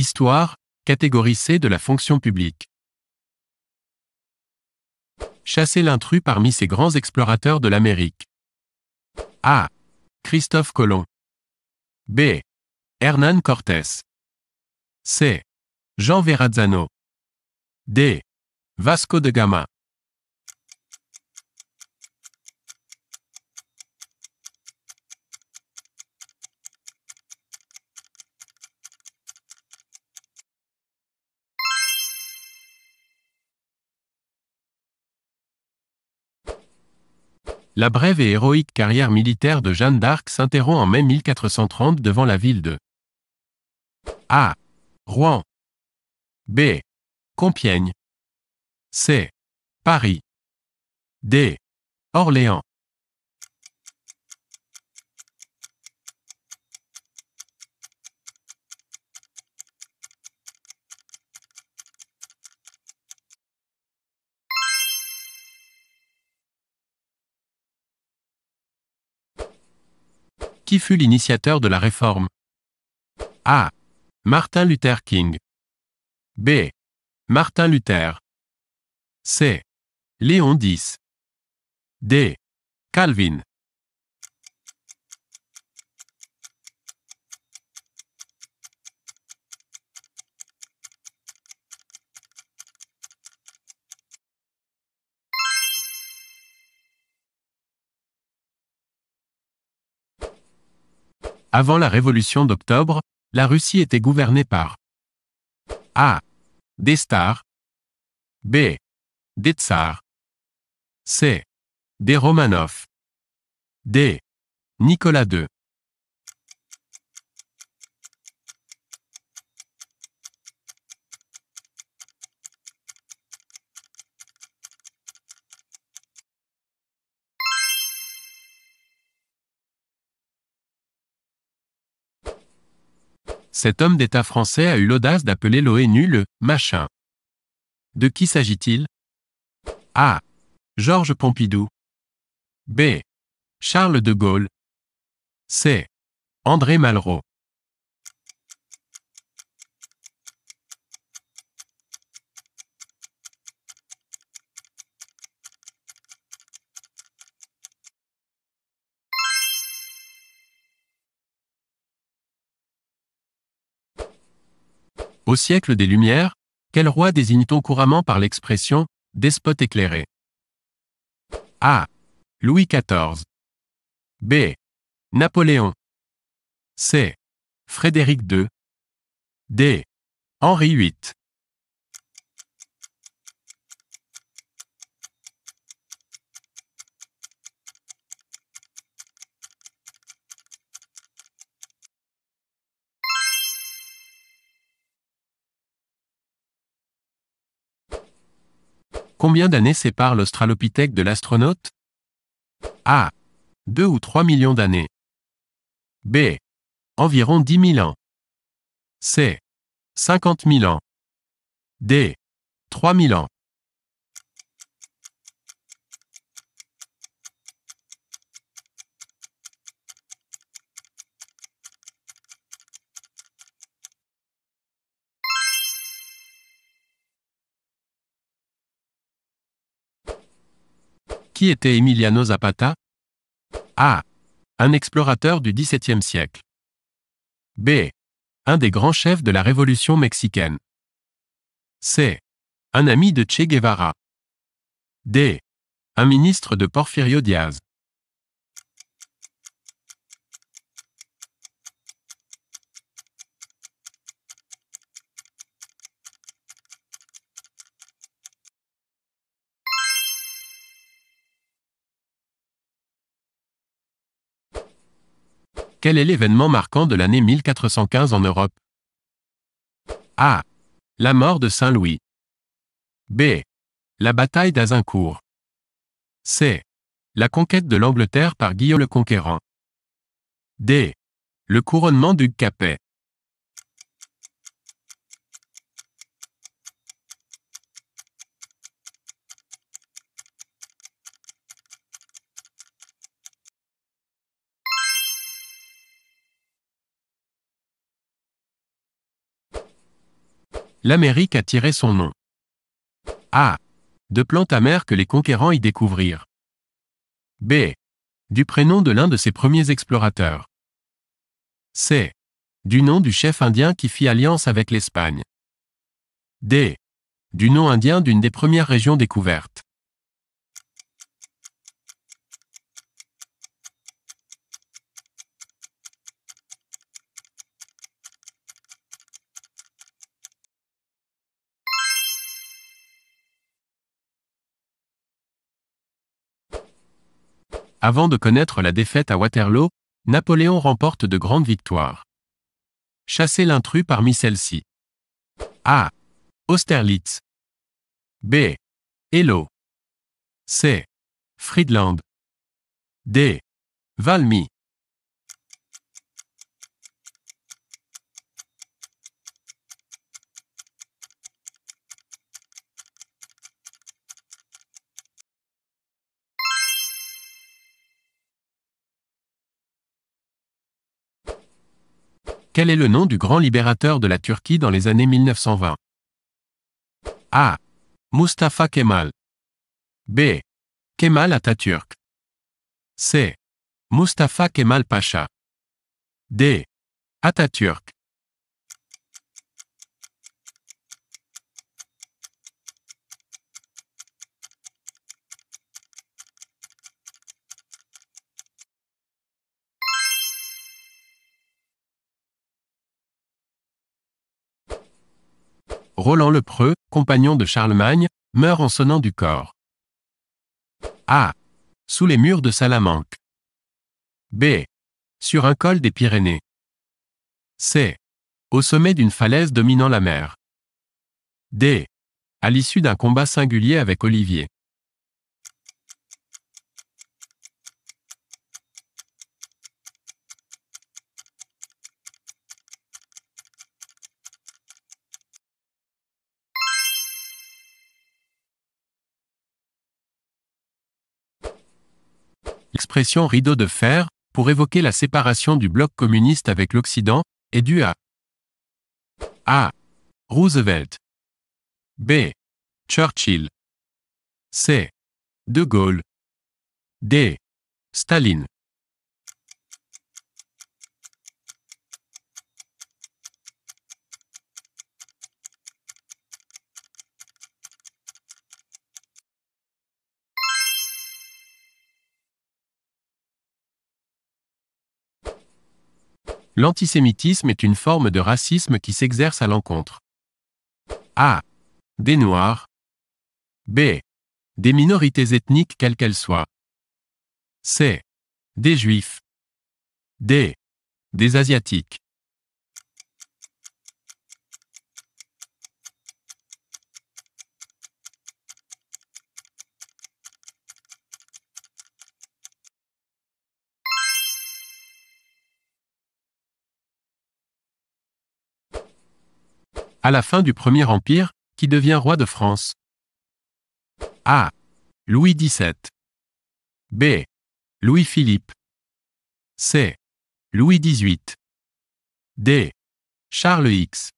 Histoire, catégorie C de la fonction publique. Chasser l'intrus parmi ces grands explorateurs de l'Amérique. A. Christophe Colomb. B. Hernan Cortés. C. Jean Verrazzano. D. Vasco de Gama. la brève et héroïque carrière militaire de Jeanne d'Arc s'interrompt en mai 1430 devant la ville de A. Rouen B. Compiègne C. Paris D. Orléans Qui fut l'initiateur de la réforme A. Martin Luther King. B. Martin Luther. C. Léon X. D. Calvin. Avant la révolution d'octobre, la Russie était gouvernée par A. Des stars B. Des tsars C. Des Romanov D. Nicolas II cet homme d'État français a eu l'audace d'appeler l'ONU le machin. De qui s'agit-il A. Georges Pompidou. B. Charles de Gaulle. C. André Malraux. Au siècle des Lumières, quel roi désigne-t-on couramment par l'expression despote éclairé A. Louis XIV. B. Napoléon. C. Frédéric II. D. Henri VIII. Combien d'années séparent l'Australopithèque de l'astronaute A. 2 ou 3 millions d'années. B. Environ 10 000 ans. C. 50 000 ans. D. 3 000 ans. Qui était Emiliano Zapata A. Un explorateur du XVIIe siècle. B. Un des grands chefs de la Révolution mexicaine. C. Un ami de Che Guevara. D. Un ministre de Porfirio Diaz. Quel est l'événement marquant de l'année 1415 en Europe A. La mort de Saint-Louis. B. La bataille d'Azincourt. C. La conquête de l'Angleterre par Guillaume le Conquérant. D. Le couronnement du Capet. l'Amérique a tiré son nom. A. Ah. De plantes amères que les conquérants y découvrirent. B. Du prénom de l'un de ses premiers explorateurs. C. Du nom du chef indien qui fit alliance avec l'Espagne. D. Du nom indien d'une des premières régions découvertes. Avant de connaître la défaite à Waterloo, Napoléon remporte de grandes victoires. Chasser l'intrus parmi celles-ci. A. Austerlitz. B. hello C. Friedland. D. Valmy. Quel est le nom du grand libérateur de la Turquie dans les années 1920 A. Mustafa Kemal. B. Kemal Atatürk. C. Mustafa Kemal Pacha. D. Atatürk. Roland Lepreux, compagnon de Charlemagne, meurt en sonnant du corps. A. Sous les murs de Salamanque. B. Sur un col des Pyrénées. C. Au sommet d'une falaise dominant la mer. D. À l'issue d'un combat singulier avec Olivier. l'expression rideau de fer, pour évoquer la séparation du bloc communiste avec l'Occident, est due à A. Roosevelt B. Churchill C. De Gaulle D. Staline L'antisémitisme est une forme de racisme qui s'exerce à l'encontre A. Des Noirs. B. Des minorités ethniques quelles qu'elles soient. C. Des Juifs. D. Des Asiatiques. à la fin du Premier Empire, qui devient roi de France. A. Louis XVII. B. Louis-Philippe. C. Louis XVIII. D. Charles X.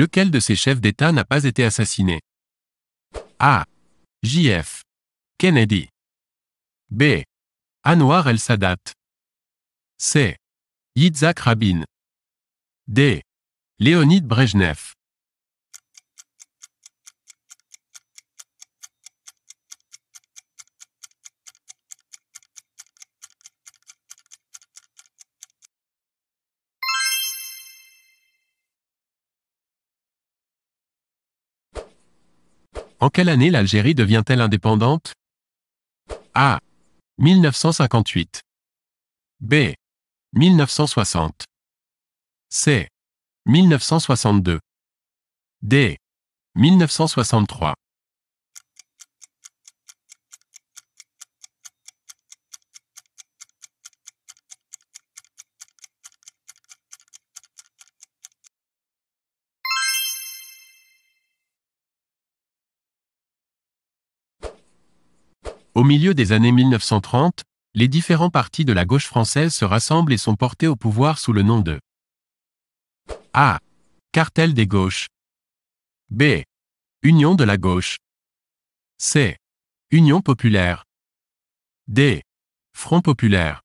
Lequel de ces chefs d'État n'a pas été assassiné A. JF. Kennedy. B. Anwar el-Sadat. C. Yitzhak Rabin. D. Léonid Brejnev. En quelle année l'Algérie devient-elle indépendante A. 1958. B. 1960. C. 1962. D. 1963. Au milieu des années 1930, les différents partis de la gauche française se rassemblent et sont portés au pouvoir sous le nom de A. Cartel des gauches. B. Union de la gauche. C. Union populaire. D. Front populaire.